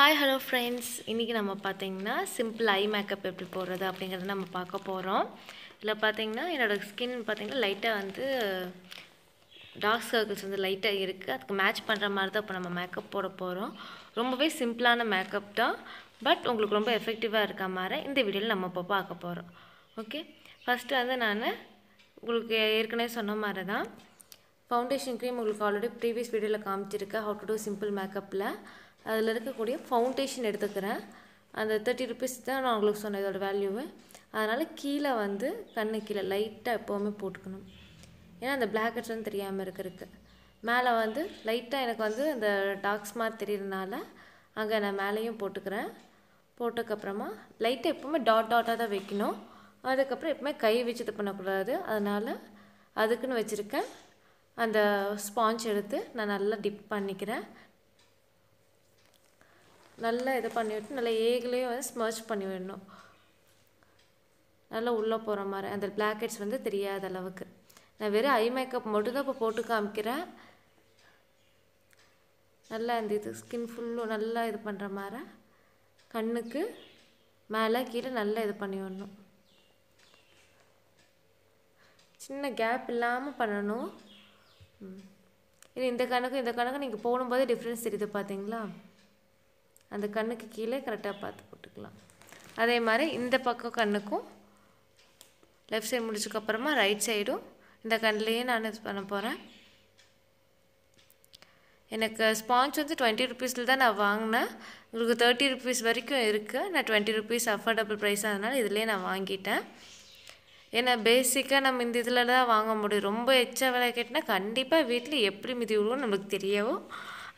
hi hello friends இன்றைக்கி நம்ம பார்த்திங்கன்னா சிம்பிள் ஐ மேக்கப் எப்படி போடுறது அப்படிங்கிறத நம்ம பார்க்க போகிறோம் இதில் பார்த்திங்கன்னா என்னோடய ஸ்கின் பார்த்திங்கன்னா லைட்டாக வந்து டார்க் சர்க்கிள்ஸ் வந்து லைட்டாக இருக்குது அதுக்கு மேட்ச் பண்ணுற மாதிரி தான் இப்போ நம்ம மேக்கப் போட போகிறோம் ரொம்பவே சிம்பிளான மேக்கப் தான் பட் உங்களுக்கு ரொம்ப எஃபெக்டிவாக இருக்க மாதிரி இந்த வீடியோவில் நம்ம இப்போ பார்க்க போகிறோம் ஓகே ஃபஸ்ட்டு வந்து நான் உங்களுக்கு ஏற்கனவே சொன்ன மாதிரி தான் ஃபவுண்டேஷன் க்ரீம் உங்களுக்கு ஆல்ரெடி ப்ரீவியஸ் வீடியோவில் காமிச்சிருக்கேன் ஹவு டு டூ சிம்பிள் மேக்கப்பில் அதில் இருக்கக்கூடிய ஃபவுண்டேஷன் எடுத்துக்கிறேன் அந்த தேர்ட்டி ருபீஸ் தான் நான் உங்களுக்கு சொன்னேன் இதோட வேல்யூவு அதனால் கீழே வந்து கண்ணு கீழே லைட்டாக எப்போவுமே போட்டுக்கணும் ஏன்னா அந்த பிளாக் ஹெட்ஸ் தெரியாமல் இருக்கிறதுக்கு மேலே வந்து லைட்டாக எனக்கு வந்து அந்த டாக்ஸ் மாதிரி தெரியறதுனால அங்கே நான் மேலேயும் போட்டுக்கிறேன் போட்டதுக்கப்புறமா லைட்டாக எப்போவுமே டாட் டாட்டாக தான் வைக்கணும் அதுக்கப்புறம் எப்பவுமே கை வச்சு இது பண்ணக்கூடாது அதனால் அதுக்குன்னு வச்சுருக்கேன் அந்த ஸ்பாஞ்ச் எடுத்து நான் நல்லா டிப் பண்ணிக்கிறேன் நல்லா இதை பண்ணி விட்டு நல்லா ஏகலையும் வந்து ஸ்மர்ச் பண்ணி விடணும் நல்லா உள்ளே போகிற மாதிரி அந்த பிளாக்கெட்ஸ் வந்து தெரியாத அளவுக்கு நான் வெறும் ஐ மேக்கப் மட்டும்தான் இப்போ போட்டு காமிக்கிறேன் நல்லா இந்த இது ஸ்கின் ஃபுல்லும் நல்லா இது பண்ணுற மாதிரி கண்ணுக்கு மேலே கீழே நல்லா இது பண்ணி விடணும் சின்ன கேப் இல்லாமல் பண்ணணும் இது இந்த கணக்கு இந்த கணக்கு நீங்கள் போடும்போது டிஃப்ரென்ஸ் தெரியுது பார்த்தீங்களா அந்த கண்ணுக்கு கீழே கரெக்டாக பார்த்து போட்டுக்கலாம் அதே மாதிரி இந்த பக்கம் கண்ணுக்கும் லெஃப்ட் சைடு முடிச்சதுக்கப்புறமா ரைட் சைடும் இந்த கண்ணிலையே நான் இது பண்ண போகிறேன் எனக்கு ஸ்பாஞ்ச் வந்து டுவெண்ட்டி ருபீஸில் தான் நான் வாங்கினேன் உங்களுக்கு தேர்ட்டி ருபீஸ் வரைக்கும் இருக்குது நான் டுவெண்ட்டி ருபீஸ் அஃபோர்டபுள் ப்ரைஸ் அதனால் இதிலே நான் வாங்கிட்டேன் ஏன்னா பேசிக்காக நம்ம இந்த இதில் தான் வாங்க முடியும் ரொம்ப எச்சா விலை கேட்டினா கண்டிப்பாக வீட்டில் எப்படி மிதி விடுவோம் நம்மளுக்கு தெரியவும்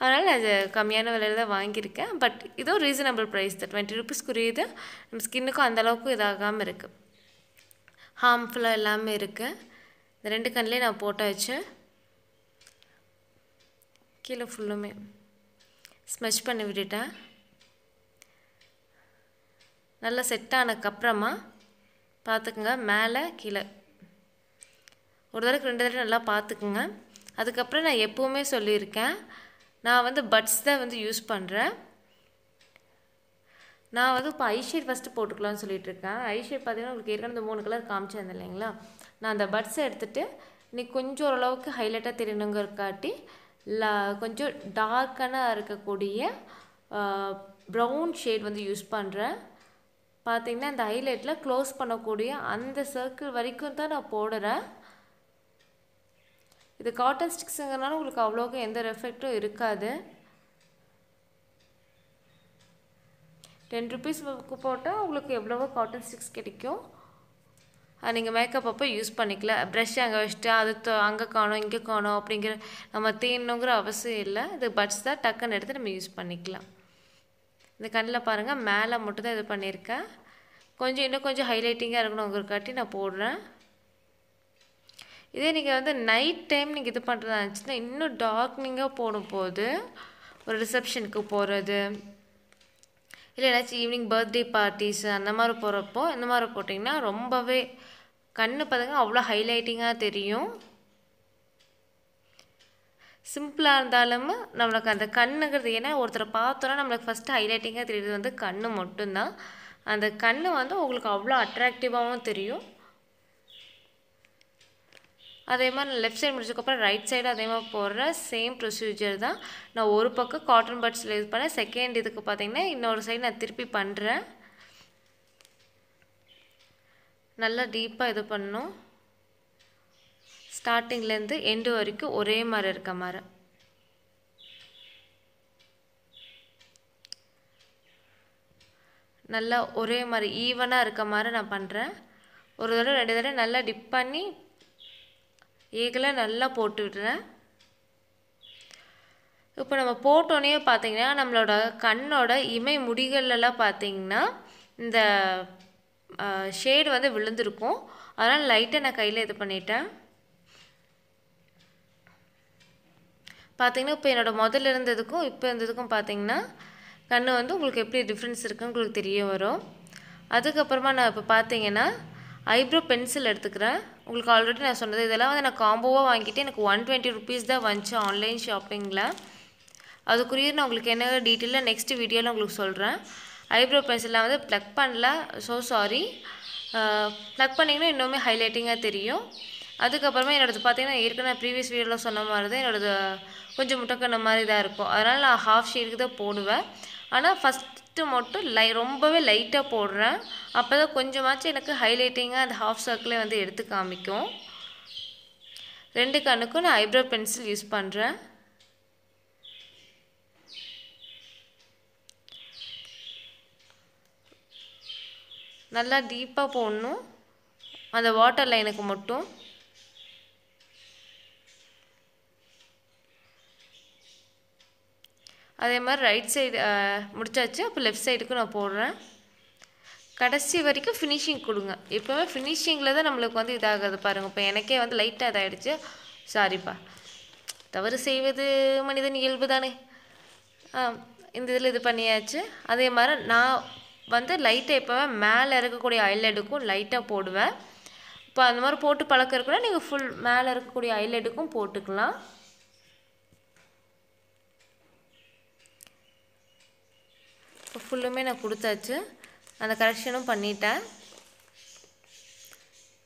அதனால் அது கம்மியான விலையில் தான் வாங்கியிருக்கேன் பட் இதோ ரீசனபிள் ப்ரைஸ் தான் டுவெண்ட்டி ருபீஸ்க்குரியது நம்ம ஸ்கின்னுக்கும் அந்தளவுக்கு இதாகாமல் இருக்குது ஹார்ம்ஃபுல்லாக எல்லாமே இருக்குது இந்த ரெண்டு கண்ணிலே நான் போட்டாச்சு கீழே ஃபுல்லுமே ஸ்மெச் பண்ணி விட்டுட்டேன் நல்லா செட் ஆனதுக்கப்புறமா பார்த்துக்குங்க மேலே கீழே ஒரு தடவைக்கு ரெண்டு தடவை நல்லா பார்த்துக்குங்க அதுக்கப்புறம் நான் எப்போவுமே சொல்லியிருக்கேன் நான் வந்து பட்ஸ் தான் வந்து யூஸ் பண்ணுறேன் நான் வந்து இப்போ ஐஷேட் ஃபஸ்ட்டு போட்டுக்கலாம்னு சொல்லிட்டு இருக்கேன் ஐஷேட் பார்த்தீங்கன்னா உங்களுக்கு ஏற்கனவே மூணு கலர் காமிச்சிருந்தேன் இல்லைங்களா நான் அந்த பட்ஸை எடுத்துகிட்டு நீ கொஞ்சம் ஓரளவுக்கு ஹைலைட்டாக தெரியணுங்கிறக்காட்டி ல கொஞ்சம் டார்க்கான இருக்கக்கூடிய ப்ரௌன் ஷேட் வந்து யூஸ் பண்ணுறேன் பார்த்திங்கன்னா இந்த ஹைலைட்டில் க்ளோஸ் பண்ணக்கூடிய அந்த சர்க்கிள் வரைக்கும் தான் நான் போடுறேன் இது காட்டன் ஸ்டிக்ஸுங்கிறனால உங்களுக்கு அவ்வளோக்கு எந்த எஃபெக்டும் இருக்காது டென் ருபீஸ் போட்டால் உங்களுக்கு எவ்வளவோ காட்டன் ஸ்டிக்ஸ் கிடைக்கும் அது நீங்கள் மேக்கப் அப்போ யூஸ் பண்ணிக்கல ப்ரஷ் அங்கே வச்சுட்டு அது அங்கே காணும் இங்கே காணும் அப்படிங்கிற நம்ம தீணுங்கிற அவசியம் இல்லை இது பட்ஸ் தான் டக்குன்னு எடுத்து நம்ம யூஸ் பண்ணிக்கலாம் இந்த கண்ணில் பாருங்கள் மேலே மட்டும்தான் இது பண்ணியிருக்கேன் கொஞ்சம் இன்னும் கொஞ்சம் ஹைலைட்டிங்காக காட்டி நான் போடுறேன் இதே நீங்கள் வந்து நைட் டைம் நீங்கள் இது பண்ணுறதா இருந்துச்சுன்னா இன்னும் டார்க்னிங்காக போடும் போது ஒரு ரிசப்ஷனுக்கு போகிறது இல்லை ஏதாச்சும் ஈவினிங் பர்த்டே பார்ட்டிஸ் அந்த மாதிரி போகிறப்போ இந்த மாதிரி போட்டிங்கன்னா ரொம்பவே கண்ணு பார்த்துங்க அவ்வளோ ஹைலைட்டிங்காக தெரியும் சிம்பிளாக இருந்தாலும் நம்மளுக்கு அந்த கண்ணுங்கிறது ஏன்னா ஒருத்தரை பார்த்தோன்னா நம்மளுக்கு ஃபஸ்ட்டு ஹைலைட்டிங்காக தெரியுது வந்து கண் மட்டும்தான் அந்த கண் வந்து உங்களுக்கு அவ்வளோ அட்ராக்டிவாகவும் தெரியும் அதே மாதிரி லெஃப்ட் சைடு முடிச்சதுக்கப்புறம் ரைட் சைடு அதே மாதிரி போடுற சேம் ப்ரொசீஜர் தான் நான் ஒரு பக்கம் காட்டன் பட்ஸில் இது பண்ணேன் செகண்ட் இதுக்கு பார்த்திங்கன்னா இன்னொரு சைடு நான் திருப்பி பண்ணுறேன் நல்லா டீப்பாக இது பண்ணணும் ஸ்டார்டிங்லேருந்து எண்டு வரைக்கும் ஒரே மாதிரி இருக்க மாதிரி நல்லா ஒரே மாதிரி ஈவனாக இருக்க மாதிரி நான் பண்ணுறேன் ஒரு தடவை ரெண்டு தடவை நல்லா டிப் பண்ணி இதுக்கெல்லாம் நல்லா போட்டு விடுறேன் இப்போ நம்ம போட்டோன்னே பார்த்தீங்கன்னா நம்மளோட கண்ணோட இமை முடிகள்லாம் பார்த்திங்கன்னா இந்த ஷேடு வந்து விழுந்திருக்கும் அதனால் லைட்டை நான் கையில் இது பண்ணிட்டேன் பார்த்திங்கன்னா இப்போ என்னோடய முதல்ல இருந்ததுக்கும் இப்போ இருந்ததுக்கும் பார்த்தீங்கன்னா கண் வந்து உங்களுக்கு எப்படி டிஃப்ரென்ஸ் இருக்குன்னு உங்களுக்கு தெரிய வரும் அதுக்கப்புறமா நான் இப்போ பார்த்திங்கன்னா ஐப்ரோ பென்சில் எடுத்துக்கிறேன் உங்களுக்கு ஆல்ரெடி நான் சொன்னது இதெல்லாம் வந்து நான் காம்போவாக வாங்கிட்டு எனக்கு ஒன் டுவெண்ட்டி ருபீஸ் தான் வந்துச்சு ஆன்லைன் ஷாப்பிங்கில் அதுக்குரிய நான் உங்களுக்கு என்ன டீட்டெயிலாக நெக்ஸ்ட் வீடியோவில் உங்களுக்கு சொல்கிறேன் ஐப்ரோ பென்சிலாம் வந்து ப்ளக் பண்ணல ஸோ சாரி ப்ளக் பண்ணிங்கன்னா இன்னுமே ஹைலைட்டிங்காக தெரியும் அதுக்கப்புறமா என்னோடது பார்த்தீங்கன்னா ஏற்கனவே ப்ரீவியஸ் வீடியோவில் சொன்ன மாதிரி தான் என்னோடது கொஞ்சம் முட்டக்கண்ண மாதிரி தான் இருக்கும் அதனால் நான் ஹாஃப் ஷேடுக்கு தான் போடுவேன் ஆனால் ஃபஸ்ட்டு மட்டும் லை ரொம்பவே லைட்டாக போடுறேன் அப்போ தான் கொஞ்சமாச்சும் எனக்கு ஹைலைட்டிங்காக அந்த ஹாஃப் சர்க்கிளே வந்து எடுத்து காமிக்கும் ரெண்டு கண்ணுக்கும் நான் ஐப்ரோ பென்சில் யூஸ் பண்ணுறேன் நல்லா டீப்பாக போடணும் அந்த வாட்டர் லைனுக்கு மட்டும் அதே மாதிரி ரைட் சைடு முடிச்சாச்சு அப்போ லெஃப்ட் சைடுக்கும் நான் போடுறேன் கடைசி வரைக்கும் ஃபினிஷிங் கொடுங்க எப்போவுமே ஃபினிஷிங்கில் தான் நம்மளுக்கு வந்து இதாகாது பாருங்கள் இப்போ எனக்கே வந்து லைட்டாக இதாகிடுச்சு சாரிப்பா தவறு செய்வது மனிதன் இயல்பு தானே இந்த இதில் இது பண்ணியாச்சு அதே மாதிரி நான் வந்து லைட்டை எப்போவே மேலே இருக்கக்கூடிய ஐலெட்டுக்கும் லைட்டாக போடுவேன் இப்போ அந்த மாதிரி போட்டு பழக்கம் இருக்குன்னா நீங்கள் ஃபுல் மேலே இருக்கக்கூடிய ஐலெட்டுக்கும் போட்டுக்கலாம் இப்போ ஃபுல்லுமே நான் கொடுத்தாச்சு அந்த கரெக்ஷனும் பண்ணிட்டேன்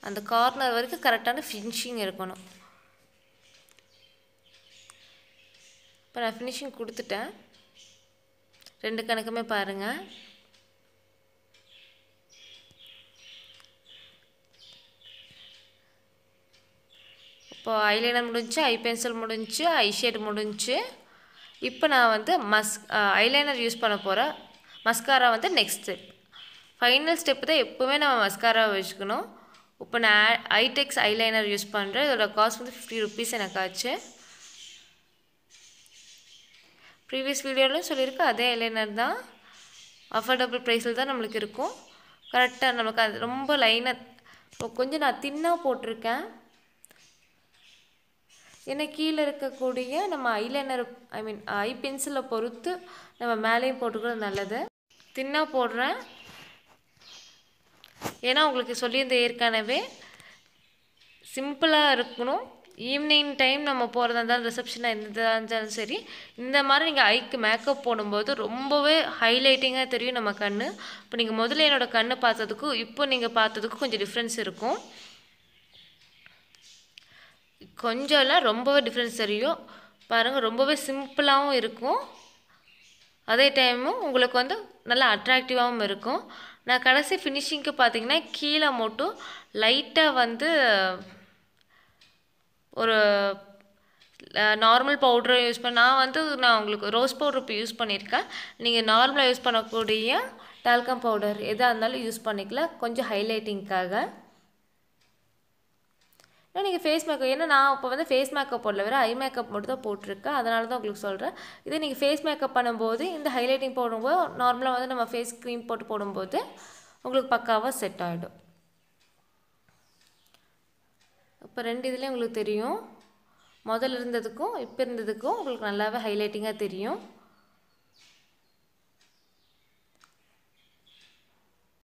அந்த கார்னர் வரைக்கும் கரெக்டான ஃபினிஷிங் இருக்கணும் இப்போ நான் ஃபினிஷிங் கொடுத்துட்டேன் ரெண்டு கணக்குமே பாருங்கள் இப்போ ஐலைனர் முடிஞ்சு ஐ பென்சில் முடிஞ்சு ஐ ஷேட் முடிஞ்சு இப்போ நான் வந்து மஸ் ஐலைனர் யூஸ் பண்ண போகிறேன் மஸ்காரா வந்து நெக்ஸ்ட் ஃபைனல் ஸ்டெப்பு தான் எப்போவுமே நம்ம மஸ்காரா வச்சுக்கணும் இப்போ நான் ஐடெக்ஸ் ஐலைனர் யூஸ் பண்ணுறேன் இதோட காஸ்ட் வந்து ஃபிஃப்டி ருபீஸ் எனக்கு ஆச்சு ப்ரீவியஸ் வீடியோலையும் சொல்லியிருக்கு அதே ஐலைனர் தான் அஃபோர்டபுள் ப்ரைஸில் தான் நம்மளுக்கு இருக்கும் கரெக்டாக நமக்கு அது ரொம்ப லைனாக இப்போ கொஞ்சம் நான் தின்னாக போட்டிருக்கேன் ஏன்னா கீழே இருக்கக்கூடிய நம்ம ஐலைனர் ஐ மீன் ஐ பென்சிலை பொறுத்து நம்ம மேலேயும் போட்டுக்கிறது நல்லது தின்னாக போடுறேன் ஏன்னா உங்களுக்கு சொல்லியிருந்த ஏற்கனவே சிம்பிளாக இருக்கணும் ஈவினிங் டைம் நம்ம போகிறதா இருந்தாலும் ரிசப்ஷனாக இருந்ததாக இருந்தாலும் சரி இந்த மாதிரி நீங்கள் ஐக்கு மேக்கப் போடும்போது ரொம்பவே ஹைலைட்டிங்காக தெரியும் நம்ம கண் இப்போ நீங்கள் முதல்ல என்னோடய கண்ணை பார்த்ததுக்கும் இப்போ நீங்கள் பார்த்ததுக்கும் கொஞ்சம் டிஃப்ரென்ஸ் இருக்கும் கொஞ்சம்லாம் ரொம்பவே டிஃப்ரென்ஸ் தெரியும் பாருங்கள் ரொம்பவே சிம்பிளாகவும் இருக்கும் அதே டைமும் உங்களுக்கு வந்து நல்லா அட்ராக்டிவாகவும் இருக்கும் நான் கடைசி ஃபினிஷிங்க்கு பார்த்தீங்கன்னா கீழே மட்டும் லைட்டாக வந்து ஒரு நார்மல் பவுட்ரு யூஸ் பண்ண நான் வந்து நான் உங்களுக்கு ரோஸ் பவுட்ரு இப்போ யூஸ் பண்ணியிருக்கேன் நீங்கள் நார்மலாக யூஸ் பண்ணக்கூடிய டால்கம் பவுடர் எதாக இருந்தாலும் யூஸ் பண்ணிக்கலாம் கொஞ்சம் ஹைலைட்டிங்க்காக இல்லை நீங்கள் ஃபேஸ் மேக்கப் ஏன்னா நான் இப்போ வந்து ஃபேஸ் மேக்கப் போடல வேறு ஐ மேக்கப் மட்டும் தான் போட்டிருக்கேன் அதனால தான் உங்களுக்கு சொல்கிறேன் இதே நீங்கள் ஃபேஸ் மேக்கப் பண்ணும்போது இந்த ஹைலைட்டிங் போடும்போது நார்மலாக வந்து நம்ம ஃபேஸ் க்ரீம் போட்டு போடும்போது உங்களுக்கு பக்காவாக செட் ஆகிடும் இப்போ ரெண்டு இதுலேயும் உங்களுக்கு தெரியும் முதல்ல இருந்ததுக்கும் இப்போ இருந்ததுக்கும் உங்களுக்கு நல்லாவே ஹைலைட்டிங்காக தெரியும்